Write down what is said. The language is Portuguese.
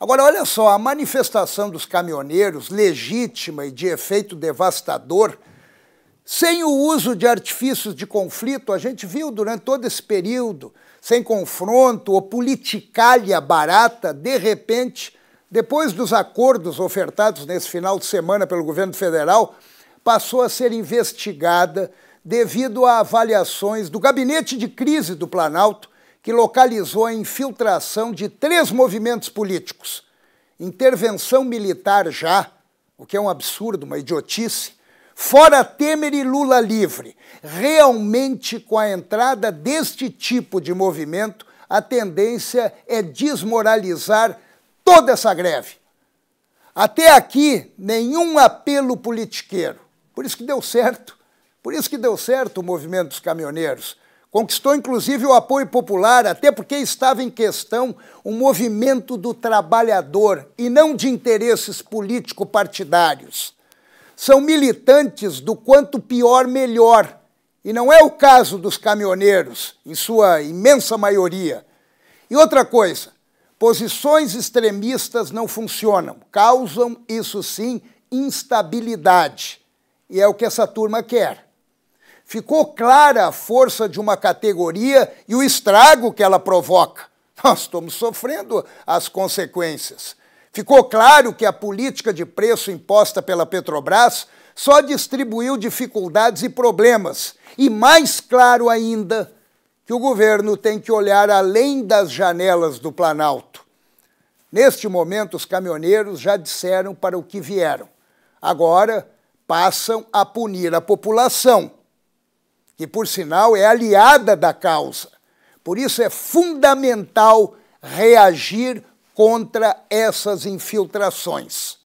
Agora, olha só, a manifestação dos caminhoneiros, legítima e de efeito devastador, sem o uso de artifícios de conflito, a gente viu durante todo esse período, sem confronto ou politicalha barata, de repente, depois dos acordos ofertados nesse final de semana pelo governo federal, passou a ser investigada devido a avaliações do gabinete de crise do Planalto que localizou a infiltração de três movimentos políticos. Intervenção militar já, o que é um absurdo, uma idiotice, fora Temer e Lula livre. Realmente, com a entrada deste tipo de movimento, a tendência é desmoralizar toda essa greve. Até aqui, nenhum apelo politiqueiro. Por isso que deu certo. Por isso que deu certo o movimento dos caminhoneiros. Conquistou inclusive o apoio popular, até porque estava em questão o movimento do trabalhador e não de interesses político-partidários. São militantes do quanto pior, melhor. E não é o caso dos caminhoneiros, em sua imensa maioria. E outra coisa, posições extremistas não funcionam, causam, isso sim, instabilidade. E é o que essa turma quer ficou clara a força de uma categoria e o estrago que ela provoca. Nós estamos sofrendo as consequências. Ficou claro que a política de preço imposta pela Petrobras só distribuiu dificuldades e problemas. E mais claro ainda que o governo tem que olhar além das janelas do Planalto. Neste momento, os caminhoneiros já disseram para o que vieram. Agora passam a punir a população que por sinal é aliada da causa. Por isso é fundamental reagir contra essas infiltrações.